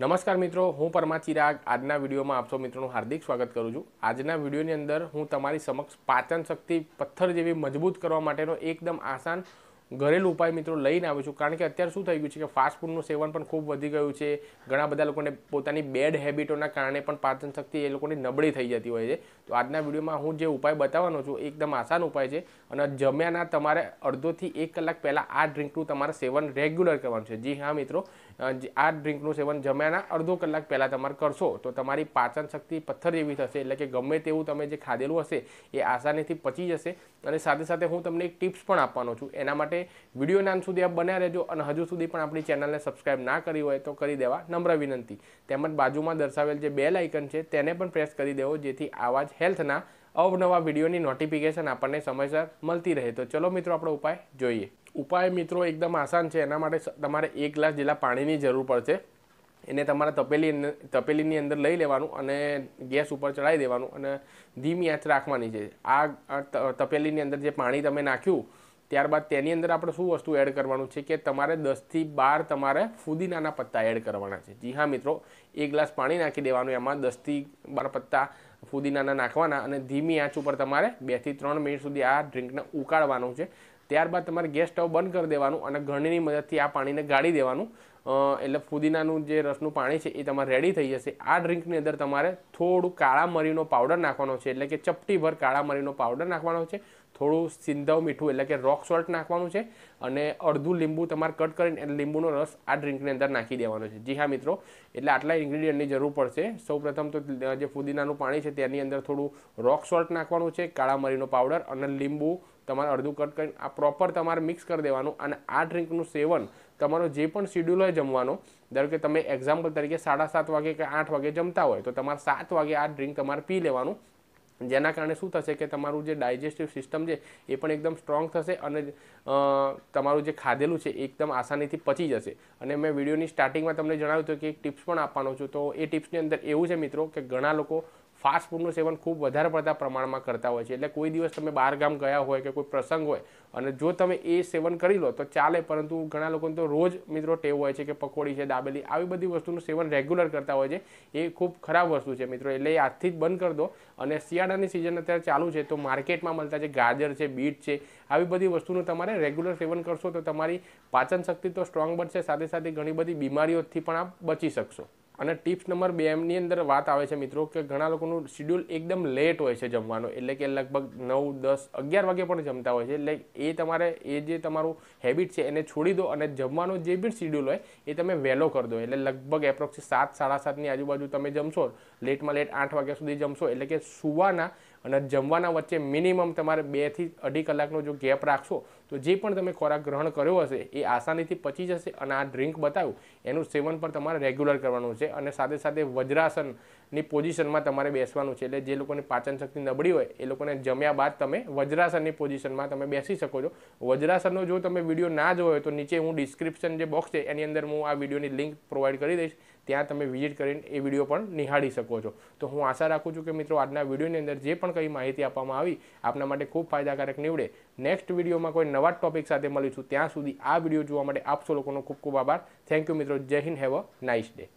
નમસ્કાર મિત્રો હું પરમા ચિરાગ આજના વિડીયોમાં આપસો મિત્રોનું હાર્દિક સ્વાગત કરું છું આજના વિડીયોની અંદર હું તમારી સમક્ષ પાચન શક્તિ પથ્થર જેવી મજબૂત કરવા માટેનો એકદમ આસાન ઘરેલું ઉપાય મિત્રો લઈને આવ્યો છું કારણ કે અત્યારે શું થઈ ગયું છે કે ફાસ્ટફૂડનું સેવન પણ ખૂબ વધી ગયું છે ઘણા બધા લોકોને પોતાની બેડ હેબિટોના કારણે પણ પાચન શક્તિ એ લોકોની નબળી થઈ જતી હોય છે તો આજના વિડીયોમાં હું જે ઉપાય બતાવવાનો છું એકદમ આસાન ઉપાય છે અને જમ્યાના તમારે અડધોથી એક કલાક પહેલાં આ ડ્રિંકનું તમારે સેવન રેગ્યુલર કરવાનું છે જી હા મિત્રો આ ડ્રિંકનું સેવન જમ્યાના અડધો કલાક પહેલાં તમારે કરશો તો તમારી પાચન શક્તિ પથ્થર જેવી થશે એટલે કે ગમે તેવું તમે જે ખાધેલું હશે એ આસાનીથી પચી જશે અને સાથે સાથે હું તમને એક ટિપ્સ પણ આપવાનો છું એના માટે માટે નામ સુધી આપ બન્યા રહેજો અને હજુ સુધી પણ આપણી ચેનલને સબસ્ક્રાઇબ ના કરી હોય તો કરી દેવા નમ્ર વિનંતી તેમજ બાજુમાં દર્શાવેલ જે બેલ આઇકન છે તેને પણ પ્રેસ કરી દેવો જેથી આવા જ હેલ્થના અવનવા વિડીયોની નોટિફિકેશન આપણને સમયસર મળતી રહે તો ચલો મિત્રો આપણો ઉપાય જોઈએ ઉપાય મિત્રો એકદમ આસાન છે એના માટે તમારે એક ગ્લાસ જેટલા પાણીની જરૂર પડશે એને તમારા તપેલી તપેલીની અંદર લઈ લેવાનું અને ગેસ ઉપર ચડાવી દેવાનું અને ધીમી આંચ રાખવાની છે આ તપેલીની અંદર જે પાણી તમે નાખ્યું ત્યારબાદ તેની અંદર આપણે શું વસ્તુ એડ કરવાનું છે કે તમારે દસથી બાર તમારે ફુદીનાના પત્તા એડ કરવાના છે જી હા મિત્રો એક ગ્લાસ પાણી નાખી દેવાનું એમાં દસથી બાર પત્તા ફુદીનાના નાખવાના અને ધીમી આંચ ઉપર તમારે બેથી ત્રણ મિનિટ સુધી આ ડ્રિંકને ઉકાળવાનું છે ત્યારબાદ તમારે ગેસ સ્ટવ બંધ કરી દેવાનું અને ઘણીની મદદથી આ પાણીને ગાળી દેવાનું એટલે ફુદીનાનું જે રસનું પાણી છે એ તમારે રેડી થઈ જશે આ ડ્રિંકની અંદર તમારે થોડું કાળા મરીનો પાવડર નાખવાનો છે એટલે કે ચપટીભર કાળા મરીનો પાવડર નાખવાનો છે થોડું સિંધવ મીઠું એટલે કે રોક સોલ્ટ નાખવાનું છે અને અડધું લીંબુ તમારે કટ કરીને લીંબુનો રસ આ ડ્રિંકની અંદર નાખી દેવાનો છે જી હા મિત્રો એટલે આટલા ઇન્ગ્રીડિયન્ટની જરૂર પડશે સૌપ્રથમ તો જે ફુદીનાનું પાણી છે તેની અંદર થોડું રોક સોલ્ટ નાખવાનું છે કાળા મરીનો પાવડર અને લીંબુ તમારે અડધું કટ કરીને આ પ્રોપર તમારે મિક્સ કરી દેવાનું અને આ ડ્રિંકનું સેવન તમારો જે પણ શિડ્યુલ હોય જમવાનો ધારો કે તમે એક્ઝામ્પલ તરીકે સાડા સાત વાગે કે આઠ વાગે જમતા હોય તો તમારે સાત વાગે આ ડ્રિંક તમારે પી લેવાનું જેના કારણે શું થશે કે તમારું જે ડાયજેસ્ટિવ સિસ્ટમ છે એ પણ એકદમ સ્ટ્રોંગ થશે અને તમારું જે ખાધેલું છે એકદમ આસાનીથી પચી જશે અને મેં વિડીયોની સ્ટાર્ટિંગમાં તમને જણાવ્યું હતું કે એક ટિપ્સ પણ આપવાનો છું તો એ ટિપ્સની અંદર એવું છે મિત્રો કે ઘણા લોકો ફાસ્ટ ફૂડનું સેવન ખૂબ વધારે પડતા પ્રમાણમાં કરતા હોય છે એટલે કોઈ દિવસ તમે બહાર ગામ ગયા હોય કે કોઈ પ્રસંગ હોય અને જો તમે એ સેવન કરી લો તો ચાલે પરંતુ ઘણા લોકોને તો રોજ મિત્રો ટેવ હોય છે કે પકોડી છે દાબેલી આવી બધી વસ્તુનું સેવન રેગ્યુલર કરતા હોય છે એ ખૂબ ખરાબ વસ્તુ છે મિત્રો એટલે એ આજથી જ બંધ કરી દો અને શિયાળાની સિઝન અત્યારે ચાલુ છે તો માર્કેટમાં મળતા છે ગાજર છે બીટ છે આવી બધી વસ્તુનું તમારે રેગ્યુલર સેવન કરશો તો તમારી પાચન શક્તિ તો સ્ટ્રોંગ બનશે સાથે સાથે ઘણી બધી બીમારીઓથી પણ આપ બચી શકશો અને ટિપ્સ નંબર બે એમની અંદર વાત આવે છે મિત્રો કે ઘણા લોકોનું શિડ્યુલ એકદમ લેટ હોય છે જમવાનું એટલે કે લગભગ નવ દસ અગિયાર વાગે પણ જમતા હોય છે એટલે એ તમારે એ જે તમારું હેબિટ છે એને છોડી દો અને જમવાનું જે બી શિડ્યુલ હોય એ તમે વહેલો કરી દો એટલે લગભગ એપ્રોક્સી સાત સાડા સાતની આજુબાજુ તમે જમશો લેટમાં લેટ આઠ વાગ્યા સુધી જમશો એટલે કે સુવાના અને જમવાના વચ્ચે મિનિમમ તમારે બેથી અઢી કલાકનો જો ગેપ રાખશો તો જે પણ તમે ખોરાક ગ્રહણ કર્યો હશે એ આસાનીથી પચી જશે અને આ ડ્રિંક બતાવ્યું એનું સેવન પણ તમારે રેગ્યુલર કરવાનું છે અને સાથે સાથે વજ્રાસનની પોઝિશનમાં તમારે બેસવાનું છે એટલે જે લોકોની પાચન શક્તિ નબળી હોય એ લોકોને જમ્યા બાદ તમે વજ્રાસનની પોઝિશનમાં તમે બેસી શકો છો વજ્રાસનનો જો તમે વિડીયો ના જોયો તો નીચે હું ડિસ્ક્રિપ્શન જે બોક્સ છે એની અંદર હું આ વિડીયોની લિંક પ્રોવાઈડ કરી દઈશ ત્યાં તમે વિઝિટ કરીને એ વિડીયો પણ નિહાળી શકો છો તો હું આશા રાખું છું કે મિત્રો આજના વિડીયોની અંદર જે પણ કંઈ માહિતી આપવામાં આવી આપના માટે ખૂબ ફાયદાકારક નીવડે નેક્સ્ટ વિડીયોમાં કોઈ નવા ટોપિક સાથે મળીશું ત્યાં સુધી આ વિડીયો જોવા માટે આપ લોકોનો ખૂબ ખૂબ આભાર થેન્ક યુ મિત્રો જય હિન્દ હેવ અ નાઇસ ડે